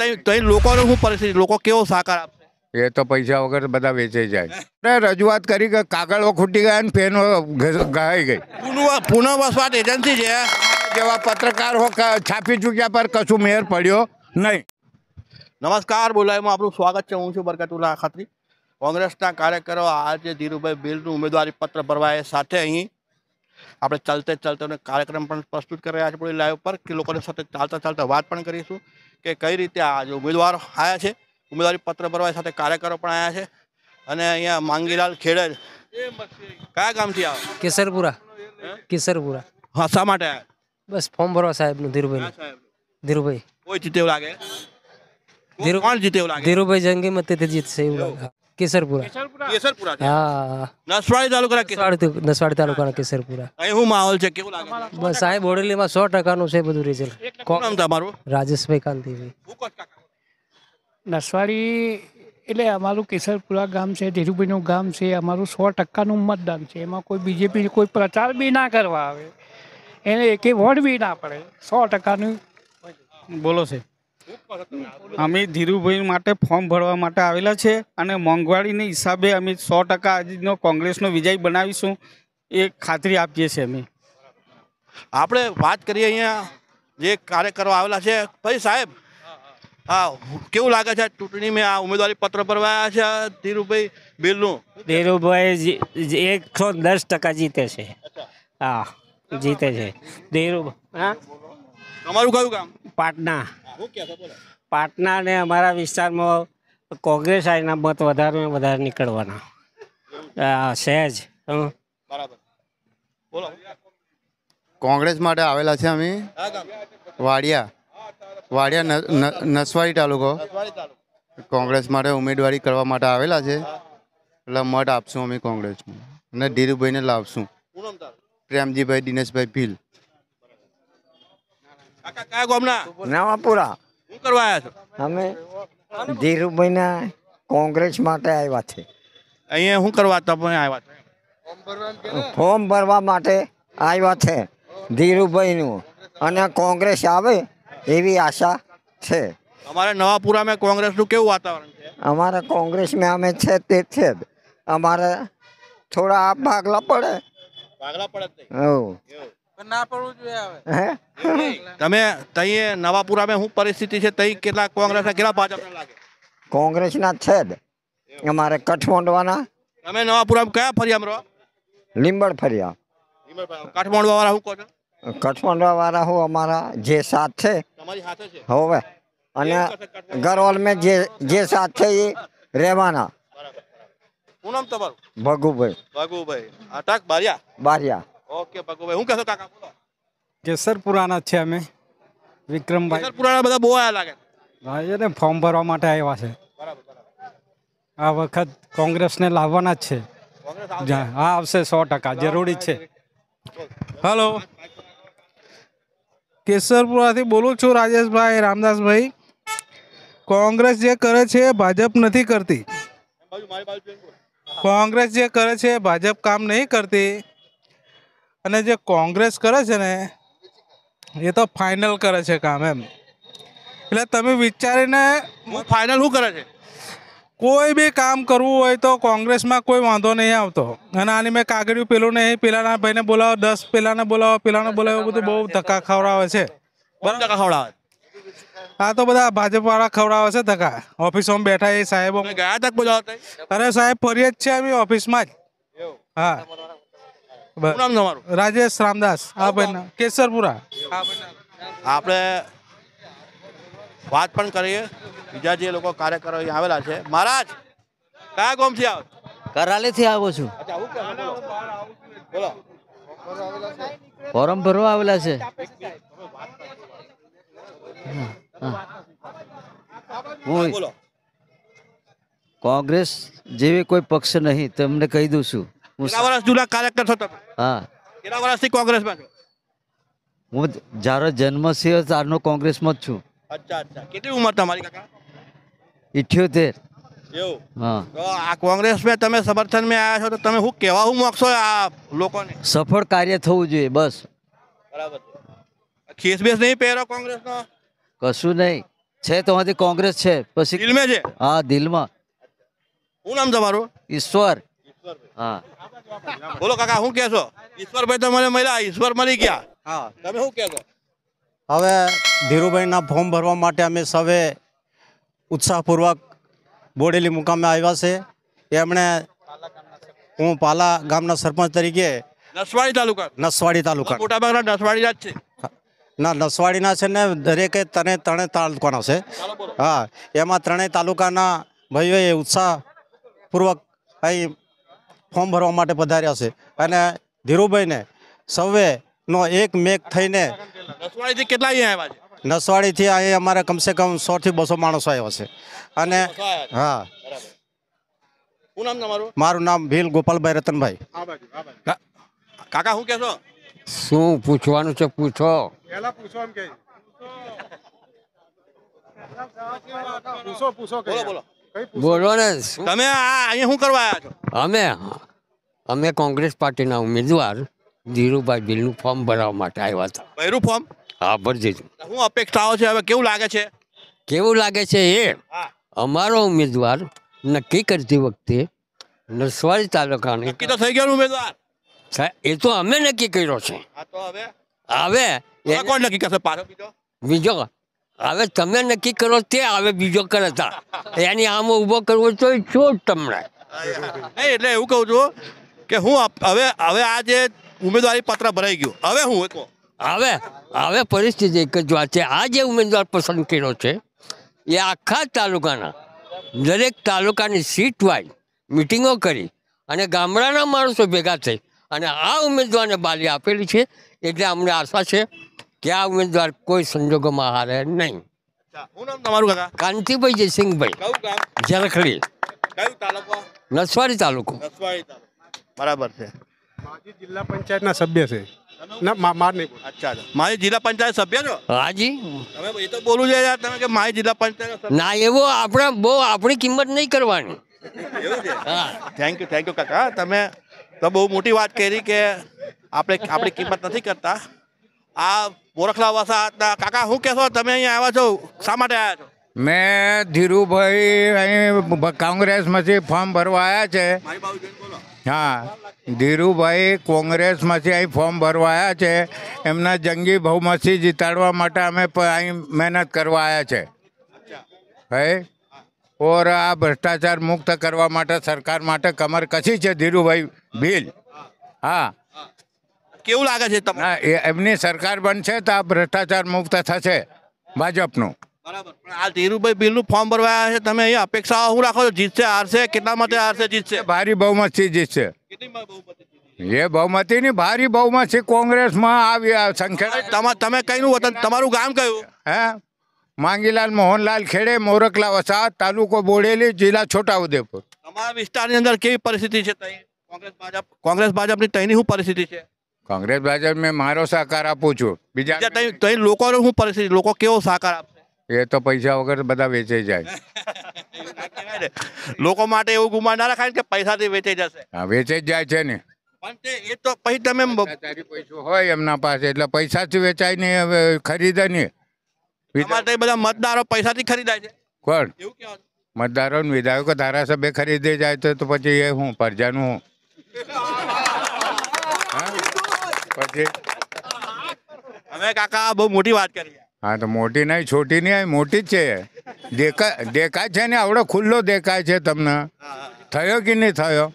ત્યાં લોકોનું શું પરિસ્થિતિ લોકો કેવો સાકાર આપશે એ તો પૈસા વગર બધા વેચાઈ જાય અરે રજૂઆત કરી કે કાગળો ખૂટી ગયા અને ફેન ઘસાઈ ગઈ પુનઃવસવાટ એજન્સી છે જેવા પત્રકાર છાપી ચૂક્યા પર કશું મેર પડ્યો નહીં નમસ્કાર બોલાયમાં આપણું સ્વાગત છે હું છું બરકતુલ્લા ખત્રી કોંગ્રેસના કાર્યકરો આજે ધીરુભાઈ બિલનું ઉમેદવારી પત્ર ભરવા સાથે અહીં આપણે ચાલતે ચાલતે કાર્યક્રમ પણ પ્રસ્તુત કરી છે પૂરી લાઈવ પર કે લોકોની સાથે ચાલતા ચાલતા વાત પણ કરીશું કે કઈ રીતે આ જે ઉમેદવારો આવ્યા છે ઉમેદવારી પત્ર ભરવા સાથે કાર્યકરો પણ આવ્યા છે અને અહીંયા માંગીલાલ ખેડજ કયા ગામથી આવે કેસરપુરા કેસરપુરા હા શા માટે બસ ફોર્મ ભરવા સાહેબનું ધીરુભાઈ ધીરુભાઈ કોઈ જીતે લાગે ધીરુ કોણ જીતે લાગે ધીરુભાઈ જંગી મતે જીતશે એવું લાગે કેસરપુરા હા નસવાડી તાલુકાના નસવાડી નસવાડી કેસરપુરા અહીં હું માહોલ છે કેવું લાગે બસ સાહેબ બોડેલીમાં સો ટકાનું છે બધું રિઝલ્ટ કોણ તમારું રાજેશભાઈ કાંતિભાઈ નસવાડી એટલે અમારું કેસરપુરા ગામ છે ધીરુભાઈનું ગામ છે અમારું સો ટકાનું મતદાન છે એમાં કોઈ બીજેપી કોઈ પ્રચાર બી ના કરવા આવે એને એકે વોટ બી ના પડે સો ટકાનું બોલો છે અમે ધીરુભાઈ માટે ફોર્મ ભરવા માટે આવેલા છે અને મોંઘવારીને હિસાબે અમે સો ટકા આજનો કોંગ્રેસનો વિજય બનાવીશું એ ખાતરી આપીએ છીએ અમે આપણે વાત કરીએ અહીંયા જે કાર્ય કરવા આવેલા છે ભાઈ સાહેબ હા કેવું લાગે છે ચૂંટણી મેં આ ઉમેદવારી પત્ર ભરવાયા છે ધીરુભાઈ બિલનું ધીરુભાઈ એકસો દસ ટકા જીતે છે હા જીતે છે ધીરુભાઈ હા તમારું કયું કામ પાટના પાટના અને અમારા વિસ્તારમાં કોંગ્રેસ આવીને મત વધારે વધારે નીકળવાના સહેજ બરાબર કોંગ્રેસ માટે આવેલા છે અમે વાડિયા વાડિયા નસવાડી તાલુકો કોંગ્રેસ માટે ઉમેદવારી કરવા માટે આવેલા છે એટલે મત આપશું અમે કોંગ્રેસ અને ધીરુભાઈને લાવશું પ્રેમજીભાઈ દિનેશભાઈ ભીલ કાકા કયા ગામના નવાપુરા શું કરવા આવ્યા છો અમે ધીરુભાઈના કોંગ્રેસ માટે આવ્યા છે અહીંયા શું કરવા તમે આવ્યા છો ફોર્મ ભરવા માટે આવ્યા છે ધીરુભાઈનું અને કોંગ્રેસ આવે એવી આશા છે અમારે નવાપુરામાં કોંગ્રેસનું કેવું વાતાવરણ છે અમારે મેં અમે છે તે છે જ અમારે થોડા ભાગલા પડે ભાગલા પડે હો ના પડવું તમે તઈ નવાપુરામાં શું પરિસ્થિતિ છે તઈ કેટલા કોંગ્રેસના કેટલા ભાજપના લાગે કોંગ્રેસના છે જ અમારે કઠમોંડવાના તમે નવાપુરામાં કયા ફરિયામ રહો લીંબડ ફરિયા કઠમોંડવા વાળા શું કહો છો કઠમોંડવા વાળા હું અમારા જે સાથ છે તમારી સાથે છે હવે અને ગરોલ મેં જે જે સાથ છે એ રહેવાના શું નામ તમારું ભગુભાઈ ભગુભાઈ અટક બારિયા બારિયા ઓકે પગુભાઈ હું કહેશો કાકા બોલો કેસરપુરાના છે અમે વિક્રમભાઈ કેસરપુરાના બધા બહુ આયા લાગે હા એને ફોર્મ ભરવા માટે આવ્યા છે આ વખત કોંગ્રેસને લાવવાના જ છે હા આવશે સો ટકા જરૂરી છે હલો કેસરપુરાથી બોલું છું રાજેશભાઈ રામદાસભાઈ કોંગ્રેસ જે કરે છે ભાજપ નથી કરતી કોંગ્રેસ જે કરે છે ભાજપ કામ નહીં કરતી અને જે કોંગ્રેસ કરે છે ને એ તો ફાઇનલ કરે છે કામ એમ એટલે તમે વિચારીને ફાઇનલ શું કરે છે કોઈ બી કામ કરવું હોય તો કોંગ્રેસમાં કોઈ વાંધો નહીં આવતો અને આની મેં કાગળિયું પેલું નહીં પેલાના ભાઈને બોલાવો દસ પેલાને બોલાવો પેલાને બોલાવો બધું બહુ ધક્કા ખવડાવે છે બરાબર ખવડાવે હા તો બધા ભાજપવાળા ખવડાવે છે ધક્કા ઓફિસોમાં બેઠા એ સાહેબો ગયા તક બોલાવતા અરે સાહેબ ફરીએ જ છે અમે ઓફિસમાં જ હા શું તમારું રાજેશ રામદાસ હા ભાઈ કેસરપુરા આપણે વાત પણ કરીએ બીજા જે લોકો કાર્યકરો અહીં આવેલા છે મહારાજ કયા ગોમ ગોમથી આવો કરાલેથી આવો છું બોલો ફોરમ ભરવા આવેલા છે હું કોંગ્રેસ જેવી કોઈ પક્ષ નહીં તમને કહી દઉં છું કેટલા વર્ષ જૂના કાર્યકર છો તમે હા કેટલા વર્ષથી કોંગ્રેસમાં છો હું જ્યારે જન્મ છે ત્યારનો કોંગ્રેસમાં જ છું અચ્છા અચ્છા કેટલી ઉંમર તમારી કાકા ઇઠ્યોતેર હા આ કોંગ્રેસ તમે સમર્થન મેં આવ્યા છો તો તમે હું કહેવા હું મોકશો આ સફળ કાર્ય થવું જોઈએ બસ બરાબર બેસ નહીં પહેરો કોંગ્રેસનો કશું નહીં છે તમારી કોંગ્રેસ છે પછી દિલમાં છે હા દિલમાં શું નામ તમારું ઈશ્વર હા બોલો કાકા શું કે છો ઈશ્વરભાઈ તો મને મળ્યા ઈશ્વર મળી ગયા હા તમે શું કહેશો હવે ધીરુભાઈના ફોર્મ ભરવા માટે અમે સવે ઉત્સાહપૂર્વક બોડેલી મુકામે આવ્યા છે એમણે હું પાલા ગામના સરપંચ તરીકે નસવાડી તાલુકા નસવાડી તાલુકા મોટાભાગના નસવાડીના જ છે ના નસવાડીના છે ને દરેકે તને ત્રણે તાલુકાના છે હા એમાં ત્રણેય તાલુકાના ભાઈઓએ ઉત્સાહપૂર્વક અહીં ફોર્મ ભરવા માટે પધાર્યા છે અને ધીરુભાઈને સૌએનો એક મેક થઈને નસવાડીથી અહીંયા આવ્યા છે નસવાડીથી અહીં અમારે કમસે કમ સોથી બસો માણસો આવ્યા છે અને હા મારું નામ ભીલ ગોપાલભાઈ રતનભાઈ કાકા હું કેશો શું પૂછવાનું છે પૂછો પૂછો પૂછો બોલો બોલો બોલો તમે આ અહીંયા શું કરવા આવ્યા છો અમે કોંગ્રેસ પાર્ટીના ઉમેદવાર ધીરુભાઈ બિલનું ફોર્મ ભરાવવા માટે આવ્યા હતા ભર્યું ફોર્મ હા ભરજી શું અપેક્ષાઓ છે હવે કેવું લાગે છે કેવું લાગે છે એ અમારો ઉમેદવાર નક્કી કરતી વખતે નસવાડી તાલુકાની થઈ ગયો ઉમેદવાર એ તો અમે નક્કી કર્યો છે હવે કોણ નક્કી કરશે પાછો બીજો હવે તમે નક્કી કરો તે હવે બીજો કરતા એની આમ ઊભો કરવો તો છો તમને એટલે એવું કહું છું કે હું હવે હવે આ જે ઉમેદવારી પત્ર ભરાઈ ગયું હવે હું હવે હવે પરિસ્થિતિ એક જ વાત છે આ જે ઉમેદવાર પસંદ કર્યો છે એ આખા તાલુકાના દરેક તાલુકાની સીટ વાઇઝ મિટિંગો કરી અને ગામડાના માણસો ભેગા થઈ અને આ ઉમેદવારને બાલી આપેલી છે એટલે અમને આશા છે કે ઉમેદવાર કોઈ સંજોગોમાં હારે નહીં તમારું કાકા કાંતિભાઈ જયસિંહભાઈ કયું ઝરખડી તાલુકો નસવાડી તાલુકો બરાબર છે જિલ્લા પંચાયતના સભ્ય છે ના જિલ્લા પંચાયત સભ્ય હાજી તમે તો બોલું છે તમે કે જિલ્લા પંચાયત ના એવો આપણે બહુ આપણી કિંમત નહીં કરવાની હા થેન્ક યુ થેન્ક યુ કાકા તમે તો બહુ મોટી વાત કરી કે આપણે આપણી કિંમત નથી કરતા આ મોરખલા વસાહતના કાકા શું કહેશો તમે અહીંયા આવ્યા છો શા માટે આવ્યા છો મેં ધીરુભાઈ અહીં કોંગ્રેસમાંથી ફોર્મ ભરવા આવ્યા છે હા ધીરુભાઈ કોંગ્રેસમાંથી અહીં ફોર્મ ભરવા આવ્યા છે એમના જંગી બહુમતી જીતાડવા માટે અમે અહીં મહેનત કરવા આવ્યા છે ભાઈ ઓર આ ભ્રષ્ટાચાર મુક્ત કરવા માટે સરકાર માટે કમર કસી છે ધીરુભાઈ બિલ હા કેવું લાગે છે તમને એમની સરકાર બનશે તો આ ભ્રષ્ટાચાર મુક્ત થશે ભાજપનું ફોર્મ ભરવા છે તમે અહીંયા અપેક્ષા શું રાખો છો જીતશે હારશે કેટલા મતે હારશે જીતશે ભારી બહુમતથી જીતશે એ બહુમતી ની ભારી બહુમતી કોંગ્રેસમાં આવી સંખ્યા તમે કયું તમારું ગામ કયું હે માંગીલાલ મોહનલાલ ખેડે મોરકલા વસાદ તાલુકો બોડેલી જિલ્લા છોટાઉદેપુર તમારા વિસ્તારની અંદર કેવી પરિસ્થિતિ છે કોંગ્રેસ ભાજપ કોંગ્રેસ ભાજપની તઈની શું પરિસ્થિતિ છે કોંગ્રેસ ભાજપ મેં મારો સહકાર આપું છું બીજા ત્યાં લોકોનો શું પરિસ્થિતિ લોકો કેવો સહકાર આપશે એ તો પૈસા વગર બધા વેચાઈ જાય લોકો માટે એવું ગુમાન ના રાખાય કે પૈસાથી વેચાઈ જશે હા વેચાઈ જાય છે ને એ તો પછી તમે એમના પાસે એટલે પૈસાથી વેચાય નહીં હવે ખરીદે નહીં બધા મતદારો પૈસાથી ખરીદાય છે કોણ મતદારો વિધાયકો ધારાસભ્ય ખરીદે જાય તો પછી એ હું પ્રજાનું પછી અમે કાકા બહુ મોટી વાત કરી હા તો મોટી નહીં છોટી નહીં મોટી જ છે દેખાય દેખાય છે ને આવડો ખુલ્લો દેખાય છે તમને થયો કે નહીં થયો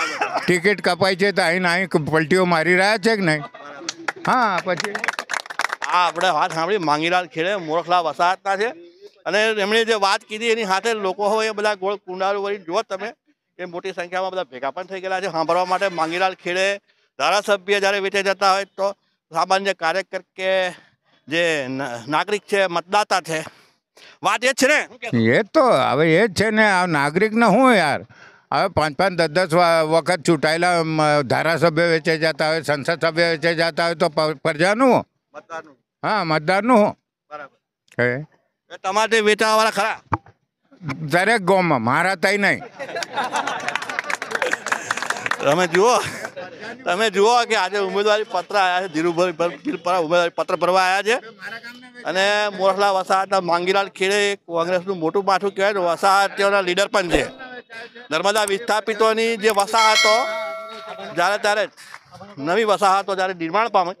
ટિકિટ કપાય છે તો અહીં અહીં પલટીઓ મારી રહ્યા છે કે નહીં હા પછી આ આપણે વાત સાંભળી માંગીલાલ ખેડે મોરખલા વસાહતના છે અને એમણે જે વાત કીધી એની સાથે લોકો હોય એ બધા ગોળ કુંડાળું વળી જુઓ તમે એ મોટી સંખ્યામાં બધા ભેગા પણ થઈ ગયેલા છે સાંભળવા માટે માંગીલાલ ખેડે ધારાસભ્ય જ્યારે વેચાઈ જતા હોય તો સામાન્ય કાર્યકર કે જે નાગરિક છે મતદાતા છે વાત એ જ છે ને એ તો હવે એ જ છે ને આ નાગરિકને હું યાર હવે પાંચ પાંચ દસ દસ વખત ચૂંટાયેલા ધારાસભ્ય વેચાઈ જતા હોય સંસદ સભ્ય વેચાઈ જતા હોય તો પ્રજાનું હા મતદારનું બરાબર તમારે વેચાવાળા ખરા દરેક ગામમાં મારા તઈ નહીં તમે જુઓ તમે જુઓ કે આજે ઉમેદવારી પત્ર આવ્યા છે ધીરુભાઈ ઉમેદવારી પત્ર ભરવા આવ્યા છે અને મોરસલા વસાહતના માંગીલાલ ખેડે કોંગ્રેસનું મોટું માથું કહેવાય ને વસાહતીઓના લીડર પણ છે નર્મદા વિસ્થાપિતોની જે વસાહતો જ્યારે ત્યારે નવી વસાહતો જ્યારે નિર્માણ પામે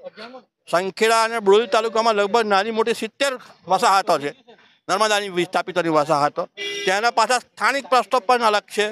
સંખેડા અને બરોલી તાલુકામાં લગભગ નાની મોટી સિત્તેર વસાહતો છે નર્મદાની વિસ્થાપિતોની વસાહતો ત્યાંના પાછા સ્થાનિક પ્રશ્નો પણ અલગ છે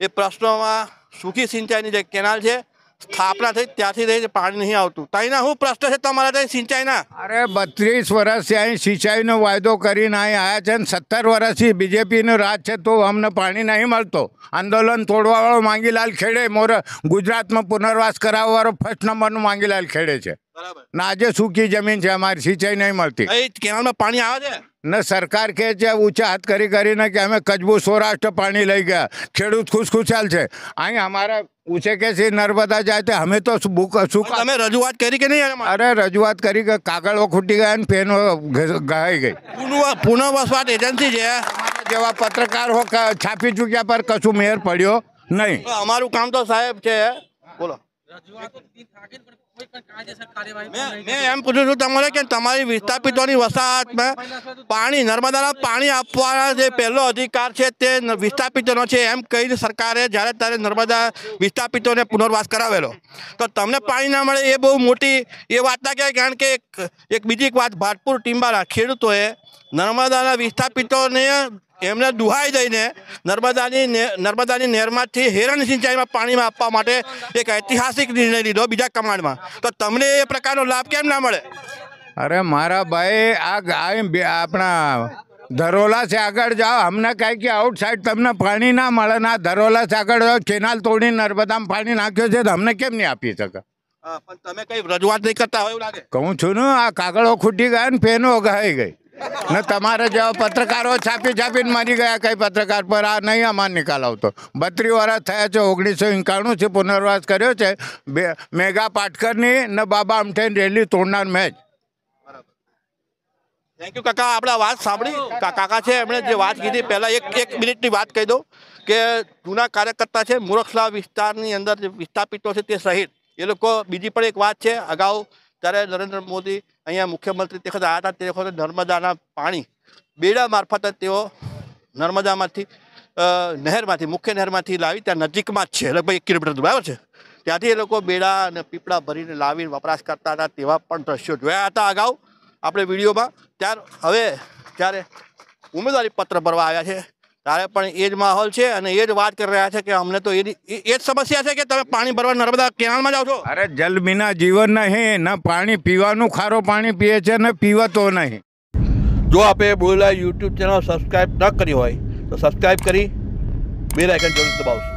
એ પ્રશ્નોમાં સુખી સિંચાઈની જે કેનાલ છે સ્થાપના થઈ ત્યાંથી થઈ પાણી નહીં આવતું ત્યાંના શું પ્રશ્ન છે તમારા ત્યાં સિંચાઈના અરે બત્રીસ વર્ષથી અહીં સિંચાઈનો વાયદો કરીને અહીં આવ્યા છે અને સત્તર વર્ષથી બીજેપીનો રાજ છે તો અમને પાણી નહીં મળતો આંદોલન તોડવાવાળો માંગીલાલ ખેડે મોર ગુજરાતમાં પુનર્વાસ કરાવવાવાળો ફર્સ્ટ નંબરનો માંગીલાલ ખેડે છે બરાબર ને આજે સૂકી જમીન છે અમારી સિંચાઈ નહીં મળતી કેનાલમાં પાણી આવે છે ને સરકાર કહે છે ઊંચા હાથ કરી કરીને કે અમે કજબુ સૌરાષ્ટ્ર પાણી લઈ ગયા ખેડૂત ખુશખુશાલ છે અહીં અમારે પૂછે કે છે નર્મદા જાય તે અમે તો બુક શું અમે રજૂઆત કરી કે નહીં અરે રજૂઆત કરી કે કાગળો ખૂટી ગયા અને પેનો ગહાઈ ગઈ પુનઃવસવાટ એજન્સી છે જેવા પત્રકાર હો છાપી ચૂક્યા પર કશું મેર પડ્યો નહીં અમારું કામ તો સાહેબ છે બોલો મેં એમ પૂછું છું તમારે કે તમારી વિસ્થાપિતોની વસાહતમાં પાણી નર્મદાના પાણી આપવાના જે પહેલો અધિકાર છે તે વિસ્થાપિતોનો છે એમ કહી સરકારે જ્યારે ત્યારે નર્મદા વિસ્થાપિતોને પુનર્વાસ કરાવેલો તો તમને પાણી ના મળે એ બહુ મોટી એ વાત ના કહેવાય કારણ કે એક બીજી એક વાત ભાટપુર ટીંબાના ખેડૂતોએ નર્મદાના વિસ્થાપિતોને એમને દુહાઈ દઈને નર્મદાની નર્મદાની નહેરમાંથી હેરણ સિંચાઈમાં પાણીમાં આપવા માટે એક ઐતિહાસિક નિર્ણય લીધો બીજા કમાન્ડમાં તો તમને એ પ્રકારનો લાભ કેમ ના મળે અરે મારા ભાઈ આ ગાય આપણા ધરોલા છે આગળ જાઓ અમને કહે કે આઉટસાઇડ તમને પાણી ના મળે ના ધરોલા છે આગળ જાઓ કેનાલ તોડી નર્મદામાં પાણી નાખ્યો છે તો અમને કેમ નહીં આપી શકે પણ તમે કઈ રજૂઆત નહીં કરતા હોય લાગે કહું છું ને આ કાગળો ખૂટી ગયા ને પેનો ઘાઈ ગઈ ને તમારે જેવા પત્રકારો છાપી છાપીને મારી ગયા કઈ પત્રકાર પર આ નહીં અમાર નિકાલ આવતો બત્રી વર્ષ થયા છે ઓગણીસો છે પુનર્વાસ કર્યો છે બે મેઘા પાટકરની ને બાબા અમઠેની રેલી તોડનાર મેચ થેન્ક યુ કાકા આપણે વાત સાંભળી કાકા છે એમણે જે વાત કીધી પહેલાં એક એક મિનિટની વાત કહી દઉં કે જૂના કાર્યકર્તા છે મુરખલા વિસ્તારની અંદર જે વિસ્થાપિતો છે તે સહિત એ લોકો બીજી પણ એક વાત છે અગાઉ ત્યારે નરેન્દ્ર મોદી અહીંયા મુખ્યમંત્રી તે વખતે આવ્યા હતા તે વખતે નર્મદાના પાણી બેડા મારફતે તેઓ નર્મદામાંથી નહેરમાંથી મુખ્ય નહેરમાંથી લાવી ત્યાં નજીકમાં જ છે લગભગ એક કિલોમીટર દૂર બરાબર છે ત્યાંથી એ લોકો બેડા અને પીપળા ભરીને લાવીને વપરાશ કરતા હતા તેવા પણ દ્રશ્યો જોયા હતા અગાઉ આપણે વિડીયોમાં ત્યાર હવે જ્યારે ઉમેદવારી પત્ર ભરવા આવ્યા છે તારે પણ એ જ માહોલ છે અને એ જ વાત કરી રહ્યા છે કે અમને તો એ જ સમસ્યા છે કે તમે પાણી ભરવા નર્મદા કેનાલમાં જાઓ છો અરે જલ વિના જીવન નહીં ના પાણી પીવાનું ખારો પાણી પીએ છે ને પીવતો નહીં જો આપે બોલા યુટ્યુબ ચેનલ સબસ્ક્રાઈબ ન કરી હોય તો સબસ્ક્રાઈબ કરી બે આઇકન જરૂર દબાવશો